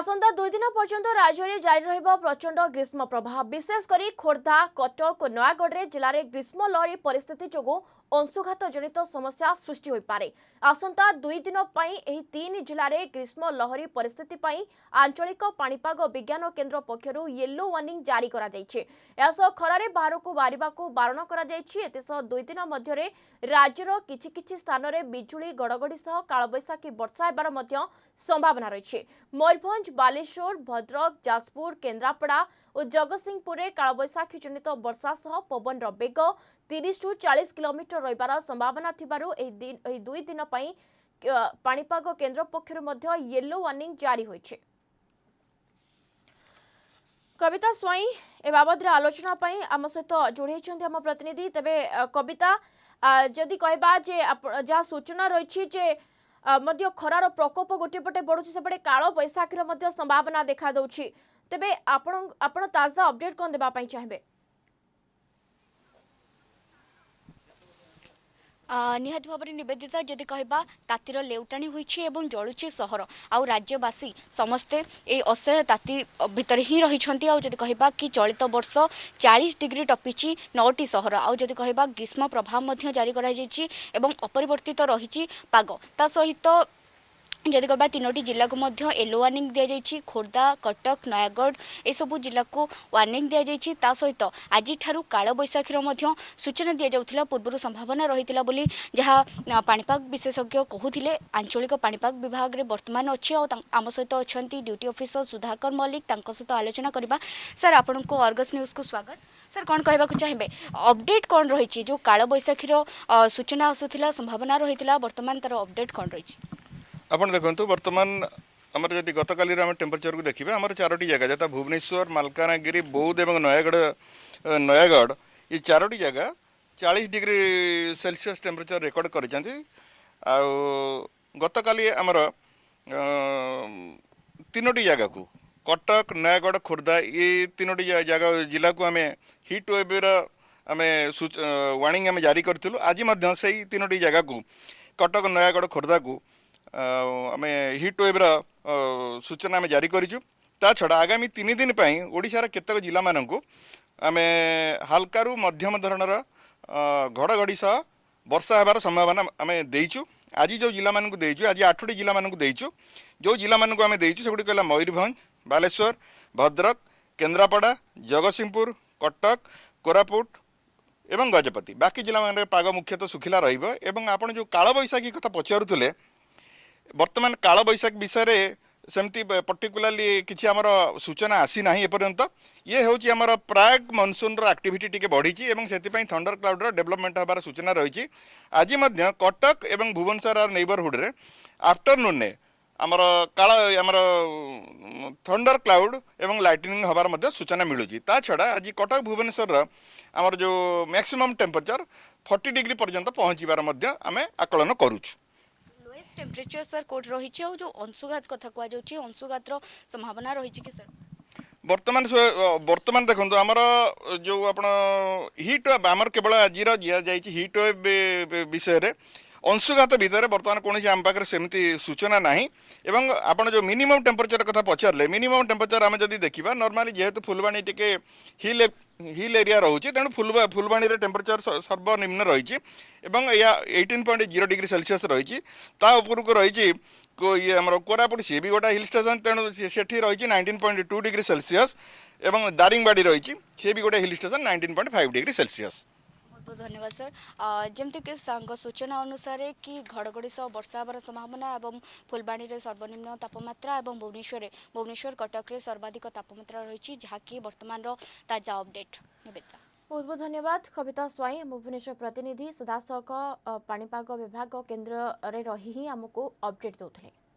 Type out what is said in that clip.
আসন্তা দুই দিন পর্যন্ত রাজ্যের জারি রহব প্রচন্ড গ্রীষ্ম প্রভাব বিশেষ করে খোর্ধা কটক ও নয়াগড়ে জেলার গ্রীষ্ম লহরী পরিস্থিতি যোগুঁ ଅଂଶୁଘାତଜନିତ ସମସ୍ୟା ସୃଷ୍ଟି ହୋଇପାରେ ଆସନ୍ତା ଦୁଇ ଦିନ ପାଇଁ ଏହି ତିନି ଜିଲ୍ଲାରେ ଗ୍ରୀଷ୍ମ ଲହରୀ ପରିସ୍ଥିତି ପାଇଁ ଆଞ୍ଚଳିକ ପାଣିପାଗ ବିଜ୍ଞାନ କେନ୍ଦ୍ର ପକ୍ଷରୁ ୟେଲୋ ୱାର୍ଣ୍ଣିଂ ଜାରି କରାଯାଇଛି ଏହାସହ ଖରାରେ ବାହାରକୁ ବାହାରିବାକୁ ବାରଣ କରାଯାଇଛି ଏଥିସହ ଦୁଇଦିନ ମଧ୍ୟରେ ରାଜ୍ୟର କିଛି କିଛି ସ୍ଥାନରେ ବିଜୁଳି ଗଡ଼ଗଡ଼ି ସହ କାଳବୈଶାଖୀ ବର୍ଷା ହେବାର ମଧ୍ୟ ସମ୍ଭାବନା ରହିଛି ମୟୂରଭଞ୍ଜ ବାଲେଶ୍ୱର ଭଦ୍ରକ ଯାଜପୁର କେନ୍ଦ୍ରାପଡ଼ା ଓ ଜଗତସିଂହପୁରରେ କାଳବୈଶାଖୀଜନିତ ବର୍ଷା ସହ ପବନର ବେଗ ତିରିଶରୁ ଚାଳିଶ କିଲୋମିଟର ରହିବାର ସମ୍ଭାବନା ଥିବାରୁ ଏହି ଦୁଇ ଦିନ ପାଇଁ ପାଣିପାଗ କେନ୍ଦ୍ର ପକ୍ଷରୁ ମଧ୍ୟ ୟେଲୋ ୱାର୍ଣ୍ଣିଂ ଜାରି ହୋଇଛି କବିତା ସ୍ୱାଇଁ ଏ ବାବଦରେ ଆଲୋଚନା ପାଇଁ ଆମ ସହିତ ଯୋଡ଼ିଛନ୍ତି ଆମ ପ୍ରତିନିଧି ତେବେ କବିତା ଯଦି କହିବା ଯେ ଯାହା ସୂଚନା ରହିଛି ଯେ ମଧ୍ୟ ଖରାର ପ୍ରକୋପ ଗୋଟିଏ ପଟେ ବଢ଼ୁଛି ସେପଟେ କାଳ ମଧ୍ୟ ସମ୍ଭାବନା ଦେଖାଦେଉଛି ତେବେ ଆପଣ ଆପଣ ତାଜା ଅପଡେଟ୍ କ'ଣ ଦେବା ପାଇଁ ଚାହିଁବେ ନିହାତି ଭାବରେ ନିବେଦିତା ଯଦି କହିବା ତାତିର ଲେଉଟାଣି ହୋଇଛି ଏବଂ ଜଳୁଛି ସହର ଆଉ ରାଜ୍ୟବାସୀ ସମସ୍ତେ ଏଇ ଅସହ୍ୟ ତାତି ଭିତରେ ହିଁ ରହିଛନ୍ତି ଆଉ ଯଦି କହିବା କି ଚଳିତ ବର୍ଷ ଚାଳିଶ ଡିଗ୍ରୀ ଟପିଛି ନଅଟି ସହର ଆଉ ଯଦି କହିବା ଗ୍ରୀଷ୍ମ ପ୍ରଭାବ ମଧ୍ୟ ଜାରି କରାଯାଇଛି ଏବଂ ଅପରିବର୍ତ୍ତିତ ରହିଛି ପାଗ ତା ସହିତ ଯଦି କହିବା ତିନୋଟି ଜିଲ୍ଲାକୁ ମଧ୍ୟ ୟେଲୋ ୱାର୍ଣ୍ଣିଂ ଦିଆଯାଇଛି ଖୋର୍ଦ୍ଧା କଟକ ନୟାଗଡ଼ ଏସବୁ ଜିଲ୍ଲାକୁ ୱାର୍ଣ୍ଣିଂ ଦିଆଯାଇଛି ତା ସହିତ ଆଜିଠାରୁ କାଳବୈଶାଖୀର ମଧ୍ୟ ସୂଚନା ଦିଆଯାଉଥିଲା ପୂର୍ବରୁ ସମ୍ଭାବନା ରହିଥିଲା ବୋଲି ଯାହା ପାଣିପାଗ ବିଶେଷଜ୍ଞ କହୁଥିଲେ ଆଞ୍ଚଳିକ ପାଣିପାଗ ବିଭାଗରେ ବର୍ତ୍ତମାନ ଅଛି ଆଉ ଆମ ସହିତ ଅଛନ୍ତି ଡ୍ୟୁଟି ଅଫିସର ସୁଧାକର ମଲ୍ଲିକ ତାଙ୍କ ସହିତ ଆଲୋଚନା କରିବା ସାର୍ ଆପଣଙ୍କୁ ଅର୍ଗସ୍ ନ୍ୟୁଜ୍କୁ ସ୍ୱାଗତ ସାର୍ କ'ଣ କହିବାକୁ ଚାହିଁବେ ଅପଡେଟ୍ କ'ଣ ରହିଛି ଯେଉଁ କାଳବୈଶାଖୀର ସୂଚନା ଆସୁଥିଲା ସମ୍ଭାବନା ରହିଥିଲା ବର୍ତ୍ତମାନ ତା'ର ଅପଡେଟ୍ କ'ଣ ରହିଛି ଆପଣ ଦେଖନ୍ତୁ ବର୍ତ୍ତମାନ ଆମର ଯଦି ଗତକାଲିର ଆମେ ଟେମ୍ପରେଚରକୁ ଦେଖିବା ଆମର ଚାରୋଟି ଜାଗା ଯଥା ଭୁବନେଶ୍ୱର ମାଲକାନଗିରି ବୌଦ୍ଧ ଏବଂ ନୟାଗଡ଼ ନୟାଗଡ଼ ଏ ଚାରୋଟି ଜାଗା ଚାଳିଶ ଡିଗ୍ରୀ ସେଲସିୟସ୍ ଟେମ୍ପରେଚର ରେକର୍ଡ଼ କରିଛନ୍ତି ଆଉ ଗତକାଲି ଆମର ତିନୋଟି ଜାଗାକୁ କଟକ ନୟାଗଡ଼ ଖୋର୍ଦ୍ଧା ଏ ତିନୋଟି ଜାଗା ଜିଲ୍ଲାକୁ ଆମେ ହିଟ୍ ୱେଭ୍ର ଆମେ ୱାର୍ଣ୍ଣିଂ ଆମେ ଜାରି କରିଥିଲୁ ଆଜି ମଧ୍ୟ ସେଇ ତିନୋଟି ଜାଗାକୁ କଟକ ନୟାଗଡ଼ ଖୋର୍ଦ୍ଧାକୁ ଆମେ ହିଟ୍ ୱେଭ୍ର ସୂଚନା ଆମେ ଜାରି କରିଛୁ ତା ଛଡ଼ା ଆଗାମୀ ତିନି ଦିନ ପାଇଁ ଓଡ଼ିଶାର କେତେକ ଜିଲ୍ଲାମାନଙ୍କୁ ଆମେ ହାଲକାରୁ ମଧ୍ୟମ ଧରଣର ଘଡ଼ଘଡ଼ି ସହ ବର୍ଷା ହେବାର ସମ୍ଭାବନା ଆମେ ଦେଇଛୁ ଆଜି ଯେଉଁ ଜିଲ୍ଲାମାନଙ୍କୁ ଦେଇଛୁ ଆଜି ଆଠଟି ଜିଲ୍ଲାମାନଙ୍କୁ ଦେଇଛୁ ଯେଉଁ ଜିଲ୍ଲାମାନଙ୍କୁ ଆମେ ଦେଇଛୁ ସେଗୁଡ଼ିକ ହେଲା ମୟୂରଭଞ୍ଜ ବାଲେଶ୍ୱର ଭଦ୍ରକ କେନ୍ଦ୍ରାପଡ଼ା ଜଗତସିଂହପୁର କଟକ କୋରାପୁଟ ଏବଂ ଗଜପତି ବାକି ଜିଲ୍ଲାମାନଙ୍କରେ ପାଗ ମୁଖ୍ୟତଃ ଶୁଖିଲା ରହିବ ଏବଂ ଆପଣ ଯେଉଁ କାଳବୈଶାଖୀ କଥା ପଚାରୁଥିଲେ ବର୍ତ୍ତମାନ କାଳବୈଶାଖୀ ବିଷୟରେ ସେମିତି ପର୍ଟିକୁଲାରଲି କିଛି ଆମର ସୂଚନା ଆସିନାହିଁ ଏପର୍ଯ୍ୟନ୍ତ ଇଏ ହେଉଛି ଆମର ପ୍ରାକ୍ ମନସୁନ୍ର ଆକ୍ଟିଭିଟି ଟିକେ ବଢ଼ିଛି ଏବଂ ସେଥିପାଇଁ ଥଣ୍ଡର କ୍ଲାଉଡ଼ର ଡେଭଲପମେଣ୍ଟ ହେବାର ସୂଚନା ରହିଛି ଆଜି ମଧ୍ୟ କଟକ ଏବଂ ଭୁବନେଶ୍ୱର ନେଇବରହୁଡ଼ରେ ଆଫ୍ଟରନୁନ୍ରେ ଆମର କାଳ ଆମର ଥଣ୍ଡର କ୍ଲାଉଡ଼ ଏବଂ ଲାଇଟନିଂ ହେବାର ମଧ୍ୟ ସୂଚନା ମିଳୁଛି ତା ଛଡ଼ା ଆଜି କଟକ ଭୁବନେଶ୍ୱରର ଆମର ଯେଉଁ ମ୍ୟାକ୍ସିମମ୍ ଟେମ୍ପରେଚର୍ ଫର୍ଟି ଡିଗ୍ରୀ ପର୍ଯ୍ୟନ୍ତ ପହଞ୍ଚିବାର ମଧ୍ୟ ଆମେ ଆକଳନ କରୁଛୁ টেম্পারেচর স্যার কোটি রয়েছে আর যে অংশুঘাত কথা কুযাচ্ছে অংশুঘাতর সম্ভাবনা রয়েছে কি স্যার বর্তমান বর্তমান দেখুন আমার যে আপনার হিট আমার কেবল আজির দিয়াযাই হিট বিষয়ে ଅଂଶୁଘାତ ଭିତରେ ବର୍ତ୍ତମାନ କୌଣସି ଆମ ପାଖରେ ସେମିତି ସୂଚନା ନାହିଁ ଏବଂ ଆପଣ ଯେଉଁ ମିନିମମ୍ ଟେମ୍ପରେଚର୍ କଥା ପଚାରିଲେ ମିନିମମ୍ ଟେମ୍ପରେଚର୍ ଆମେ ଯଦି ଦେଖିବା ନର୍ମାଲି ଯେହେତୁ ଫୁଲବାଣୀ ଟିକେ ହିଲ୍ ହିଲ୍ ଏରିଆ ରହୁଛି ତେଣୁ ଫୁଲ ଫୁଲବାଣୀରେ ଟେମ୍ପରେଚର୍ ସର୍ବନିମ୍ନ ରହିଛି ଏବଂ ଏହା eighteen point zero degree Celsius ରହିଛି ତା ଉପରକୁ ରହିଛି ଇଏ ଆମର କୋରାପୁଟ ସିଏ ବି ଗୋଟେ ହିଲ୍ ଷ୍ଟେସନ୍ ତେଣୁ ସେଠି ରହିଛି nineteen point two degree Celsius ଏବଂ ଦାରିଙ୍ଗବାଡ଼ି ରହିଛି ସିଏ ବି ଗୋଟେ hill station nineteen point five degree Celsius ବହୁତ ଧନ୍ୟବାଦ ସାର୍ ଯେମିତିକି ସାଙ୍ଗ ସୂଚନା ଅନୁସାରେ କି ଘଡ଼ଘଡ଼ି ସହ ବର୍ଷା ହେବାର ସମ୍ଭାବନା ଏବଂ ଫୁଲବାଣୀରେ ସର୍ବନିମ୍ନ ତାପମାତ୍ରା ଏବଂ ଭୁବନେଶ୍ୱରରେ ଭୁବନେଶ୍ୱର କଟକରେ ସର୍ବାଧିକ ତାପମାତ୍ରା ରହିଛି ଯାହାକି ବର୍ତ୍ତମାନର ତାଜା ଅପଡେଟ୍ ନିବେଦିତା ବହୁତ ବହୁତ ଧନ୍ୟବାଦ କବିତା ସ୍ୱାଇଁ ଆମ ଭୁବନେଶ୍ୱର ପ୍ରତିନିଧି ସଦାସଳଖ ପାଣିପାଗ ବିଭାଗ କେନ୍ଦ୍ରରେ ରହି ହିଁ ଆମକୁ ଅପଡେଟ୍ ଦେଉଥିଲେ